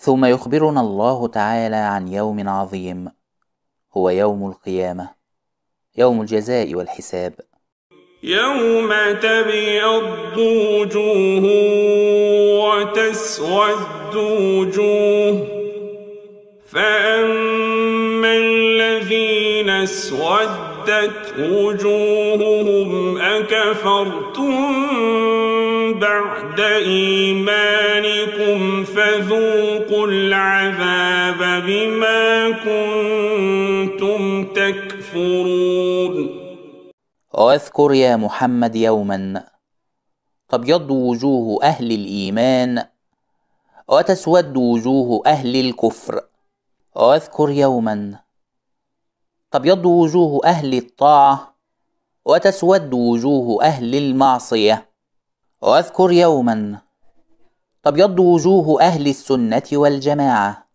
ثم يخبرنا الله تعالى عن يوم عظيم هو يوم القيامة يوم الجزاء والحساب يوم تبيض وجوه وتسود وجوه فأما الذين اسودوا اسودت وُجُوهُهُمْ أَكَفَرْتُمْ بَعْدَ إِيمَانِكُمْ فَذُوقُوا الْعَذَابَ بِمَا كُنْتُمْ تَكْفُرُونَ واذكر يا محمد يوما تبيض وجوه أهل الإيمان وتسود وجوه أهل الكفر واذكر يوما تبيض وجوه أهل الطاعة وتسود وجوه أهل المعصية واذكر يوما تبيض وجوه أهل السنة والجماعة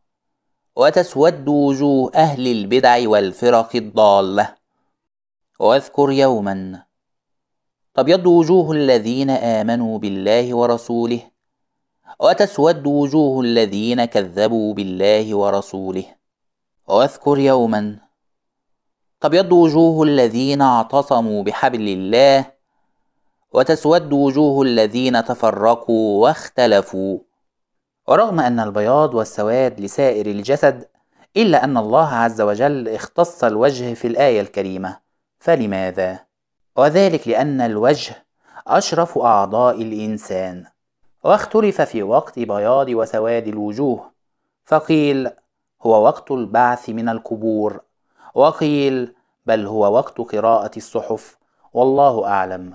وتسود وجوه أهل البدع والفرق الضالة واذكر يوما تبيض وجوه الذين آمنوا بالله ورسوله وتسود وجوه الذين كذبوا بالله ورسوله واذكر يوما تبيض وجوه الذين اعتصموا بحبل الله وتسود وجوه الذين تفرقوا واختلفوا ورغم أن البياض والسواد لسائر الجسد إلا أن الله عز وجل اختص الوجه في الآية الكريمة فلماذا؟ وذلك لأن الوجه أشرف أعضاء الإنسان واختلف في وقت بياض وسواد الوجوه فقيل هو وقت البعث من القبور وقيل بل هو وقت قراءة الصحف والله أعلم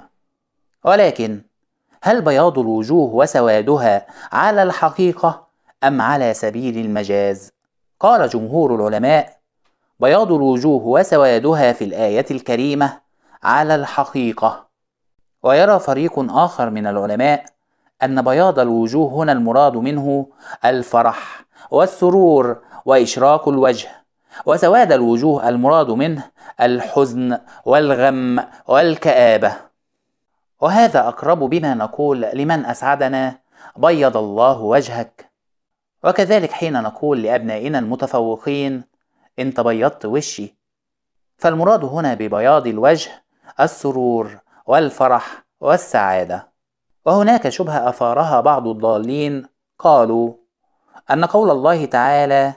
ولكن هل بياض الوجوه وسوادها على الحقيقة أم على سبيل المجاز؟ قال جمهور العلماء بياض الوجوه وسوادها في الآية الكريمة على الحقيقة ويرى فريق آخر من العلماء أن بياض الوجوه هنا المراد منه الفرح والسرور وإشراق الوجه وسواد الوجوه المراد منه الحزن والغم والكآبة وهذا أقرب بما نقول لمن أسعدنا بيض الله وجهك وكذلك حين نقول لأبنائنا المتفوقين أنت بيضت وشي فالمراد هنا ببياض الوجه السرور والفرح والسعادة وهناك شبهة أثارها بعض الضالين قالوا أن قول الله تعالى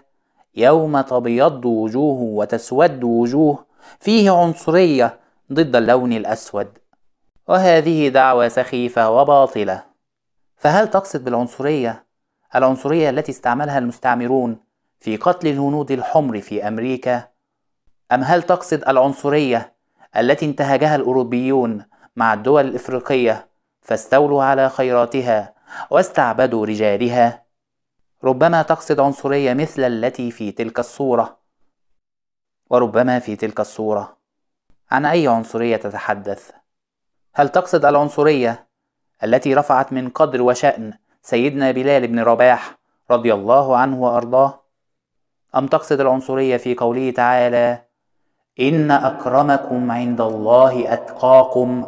يوم تبيض وجوه وتسود وجوه فيه عنصرية ضد اللون الأسود وهذه دعوة سخيفة وباطلة فهل تقصد بالعنصرية العنصرية التي استعملها المستعمرون في قتل الهنود الحمر في أمريكا أم هل تقصد العنصرية التي انتهجها الأوروبيون مع الدول الإفريقية فاستولوا على خيراتها واستعبدوا رجالها؟ ربما تقصد عنصرية مثل التي في تلك الصورة وربما في تلك الصورة عن أي عنصرية تتحدث؟ هل تقصد العنصرية التي رفعت من قدر وشأن سيدنا بلال بن رباح رضي الله عنه وأرضاه؟ أم تقصد العنصرية في قوله تعالى: إن أكرمكم عند الله أتقاكم؟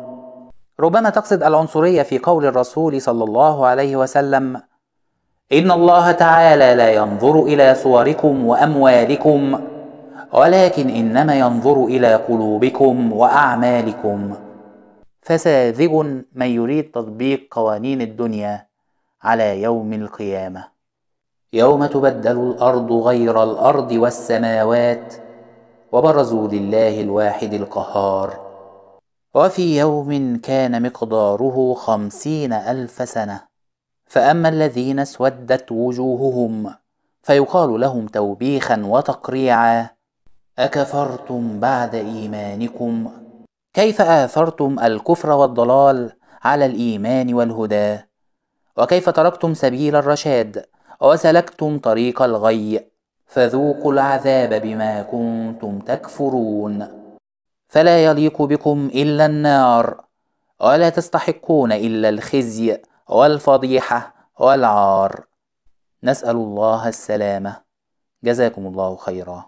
ربما تقصد العنصرية في قول الرسول صلى الله عليه وسلم: ان الله تعالى لا ينظر الى صوركم واموالكم ولكن انما ينظر الى قلوبكم واعمالكم فساذج من يريد تطبيق قوانين الدنيا على يوم القيامه يوم تبدل الارض غير الارض والسماوات وبرزوا لله الواحد القهار وفي يوم كان مقداره خمسين الف سنه فأما الذين اسودت وجوههم فيقال لهم توبيخا وتقريعا أكفرتم بعد إيمانكم كيف آثرتم الكفر والضلال على الإيمان والهدى وكيف تركتم سبيل الرشاد وسلكتم طريق الغي فذوقوا العذاب بما كنتم تكفرون فلا يليق بكم إلا النار ولا تستحقون إلا الخزي والفضيحة والعار نسأل الله السلامة جزاكم الله خيرا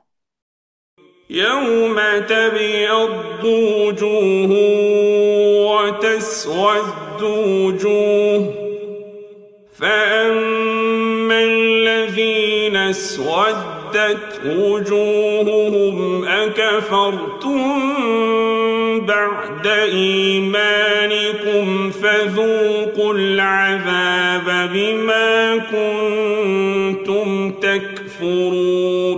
يوم تبيض وجوه وتسود وجوه فأما الذين اسودت وجوههم أكفرتم بعد إيمانكم فذوقوا العذاب بما كنتم تكفرون